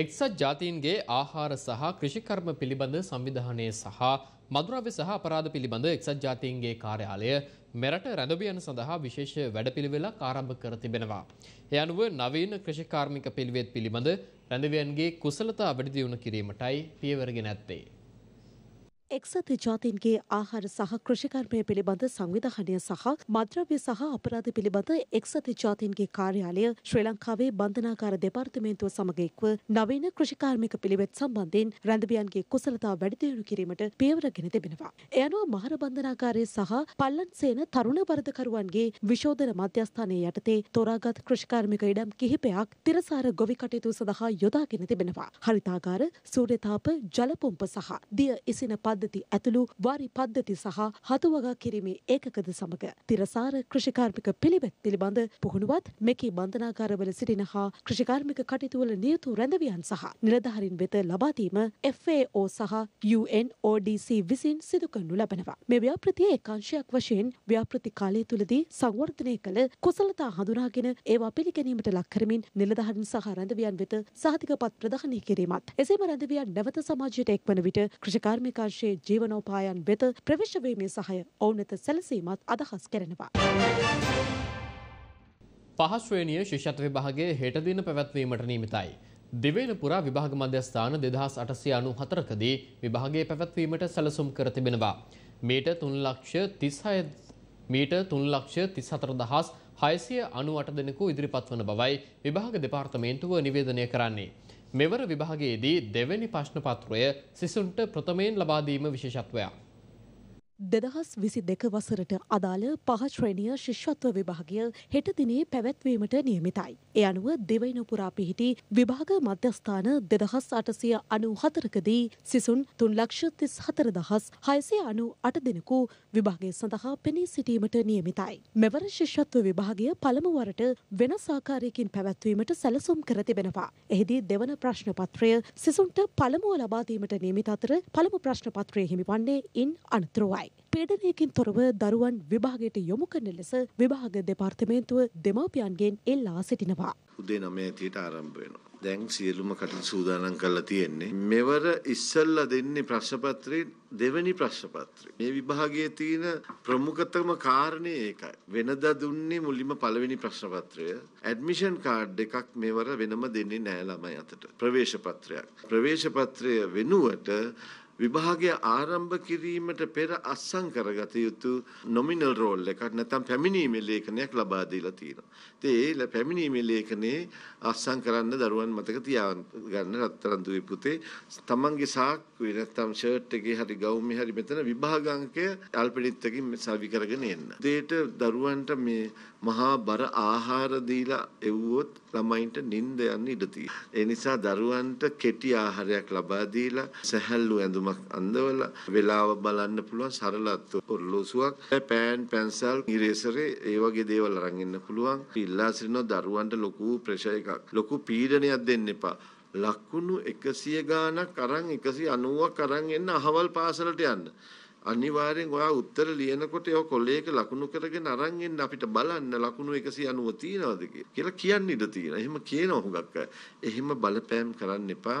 එක්සත් ජාතීන්ගේ ආහාර සහ කෘෂිකර්ම පිළිබඳ සංවිධානය සහ මදුරව්‍ය සහ අපරාධ පිළිබඳ එක්සත් ජාතීන්ගේ කාර්යාලය මෙරට රැඳබියන සඳහා විශේෂ වැඩපිළිවෙලක් ආරම්භ කර තිබෙනවා. එ අනුව නවීන කෘෂිකාර්මික පිළිවෙත් පිළිබඳ රැඳවියන්ගේ කුසලතා වැඩිදියුණු කිරීමටයි පියවරගෙන ඇත්තේ. එක්සත් ජාතින්ගේ ආහාර සහ කෘෂිකර්මය පිළිබඳ සංවිධානය සහ මද්‍රව්‍ය සහ අපරාධ පිළිබඳ එක්සත් ජාතින්ගේ කාර්යාලය ශ්‍රී ලංකාවේ බන්ධනාකාර දෙපාර්තමේන්තුව සමග එක්ව නවීන කෘෂිකාර්මික පිළිවෙත් සම්බන්ධයෙන් රැඳවියන්ගේ කුසලතා වැඩිදියුණු කිරීමට පියවර ගෙන තිබෙනවා. ඒ අනුව මහර බන්ධනාකාරයේ සහ පල්ලන්සේන තරුණ වරදකරුවන්ගේ විශෝධන මධ්‍යස්ථානයේ යටතේ තෝරාගත් කෘෂිකාර්මික ඉඩම් කිහිපයක් තිරසාර ගොවි කටයුතු සඳහා යොදාගෙන තිබෙනවා. හරිතාගාර, සූර්යතාප, ජලපොම්ප සහ දිය ඉසින පද පද්ධති ඇතුළු වාරි පද්ධති සහ හතුවගා කිරීමේ ඒකකද සමග තිරසාර කෘෂිකාර්මික පිළිවෙත් පිළිබඳ පුහුණුවත් මෙකී බන්ධනාකාරවල සිටින හා කෘෂිකාර්මික කටයුතුවල නියුතු රැඳවියන් සහ නිලධහරින් වෙත ලබාදීම FAO සහ UNODC විසින් සිදු කරනු ලබනවා. මේ ව්‍යාපෘතියේ ඒකාංශයක් වශයෙන් ව්‍යාපෘති කාලය තුළදී සංවර්ධනය කළ කුසලතා හඳුනාගෙන ඒවා පිළිගැනීමට ලක්කරමින් නිලධහරින් සහ රැඳවියන් වෙත සහතිකපත් ප්‍රධානය කිරීමත්. එසේම රැඳවියන් නැවත සමාජයට එක්වන විට කෘෂිකාර්මිකාංශයේ රටේ ජීවනෝපායන් වෙත ප්‍රවේශවීමේ සහය ඔවුන් වෙත සැලසීමත් අදහස් කරනවා. පහස්ශ්‍රේණිය ශිෂ්‍යත් විභාගේ හෙටදින පැවැත්වීමට නීමිතයි. දෙවේනපුර විභාග මධ්‍යස්ථාන දෙදහස් අටසිය අනු හතරකදී විභාගේ පැවැත්වීමට සැලසුම් කර තිබෙනවා. මීට තුන් ලක්ෂ තිස්හය මීට තුන් ලක්ෂ තිස් හතර දහස් හයසිය අනුවට දෙනෙකු ඉදිරිපත් වන බවයි විභාග දෙපාර්තමේන්තුව නිවේදනය කරන්නේ. මෙවර විභාගයේදී දෙවැනි ප්‍රශ්න පත්‍රය සිසුන්ට ප්‍රථමයෙන් ලබාදීම විශේෂත්වයක්. දෙදහස් විසි දෙක වසරට අදාළ පහශ්‍රණිය ශිෂ්වත්ව විභාගය හෙට දිනේ පැවැත්වීමට නියමිතයි. ඒ අනුව දෙවයින පුරා පිහිටි විභාග මධ්‍යස්ථාන දෙදහස් අටසිය අනු හතරකදී සිසුන් තුන් ලක්ෂ තිස් හතර දහස් හයසේ අනු අට දෙනෙකු විභාගය සඳහා පෙනී සිටීමට නියමිතයි. මෙවර ශිෂ්‍යත්ව විභාගය පළමුවරට වෙනස් ආකාරයකින් පැවැත්වීමට සැලසුම් කර තිබෙනවා. එහිදී දෙවන ප්‍රශ්න පත්‍රය සිසුන්ට පළමුව ලබාදීමට නියමිත අතර පළමු ප්‍රශ්න පත්‍රය හිමිවන්නේ ඉන් අනතුරුවයි. පීඩනයකින් තොරව දරුවන් විභාගයට යොමු කරන ලෙස විභාග දෙපාර්තමේන්තුව දෙමාපියන්ගෙන් එල්ලා සිටිනවා. එපා. උදේ 9:00ට ආරම්භ වෙනවා. දැන් සියලුම කටයුතු සූදානම් කරලා තියෙන්නේ. මෙවර ඉස්සල්ලා දෙන්නේ ප්‍රශ්න පත්‍රේ දෙවැනි ප්‍රශ්න පත්‍රය. මේ විභාගයේ තියෙන ප්‍රමුඛතම කාරණේ ඒකයි. වෙනදා දුන්නේ මුලින්ම පළවෙනි ප්‍රශ්න පත්‍රය. ඇඩ්මිෂන් කාඩ් එකක් මෙවර වෙනම දෙන්නේ නෑ ළමයි අතට. ප්‍රවේශ පත්‍රයක්. ප්‍රවේශ පත්‍රය වෙනුවට විභාගය ආරම්භ කිරීමට පෙර අත්සන් කරගත යුතු නොමිනල් රෝල් එකක් නැත්නම් පැමිණීමේ ලේඛනයක් ලබා දීලා තියෙනවා. ඉතින් ඒ පැමිණීමේ ලේඛනේ අත්සන් කරන්න දරුවන් මතක තියාගන්න රත්තරන් දුවේ පුතේ තමන්ගේ සාක්කුවේ නැත්නම් ෂර්ට් එකේ හරි ගවුමේ හරි මෙතන විභාග අංකය අල්පලිත්තකින් සවි කරගෙන එන්න. දෙයට දරුවන්ට මේ මහා බර ආහාර දීලා එව්වොත් ළමයින්ට නිින්ද යන්න ඉඩ තියෙනවා. ඒ නිසා දරුවන්ට කෙටි ආහාරයක් ලබා දීලා සැහැල්ලු ඇඳුමක් පොලක් අන්දවලා වෙලාව බලන්න පුළුවන් සරලත් පොරලෝසුවක් පෑන් පැන්සල් ඉරේසරේ ඒ වගේ දේවල් අරන් ඉන්න පුළුවන් ඉල්ලා සිටිනවා දරුවන්ට ලොකු ප්‍රෙෂර් එකක් ලොකු පීඩනයක් දෙන්න එපා ලකුණු 100 ගාණක් අරන් 190ක් අරන් එන්න අහවල් පාසලට යන්න අනිවාර්යෙන් ඔයා උත්තර ලියනකොට ඔය කොලේක ලකුණු කරගෙන අරන් එන්න අපිට බලන්න ලකුණු 190 තියනවද කියලා කියන්න ඉඩ තියෙනවා. එහෙම කියනවා හුඟක් අය. එහෙම බලපෑම් කරන්න එපා.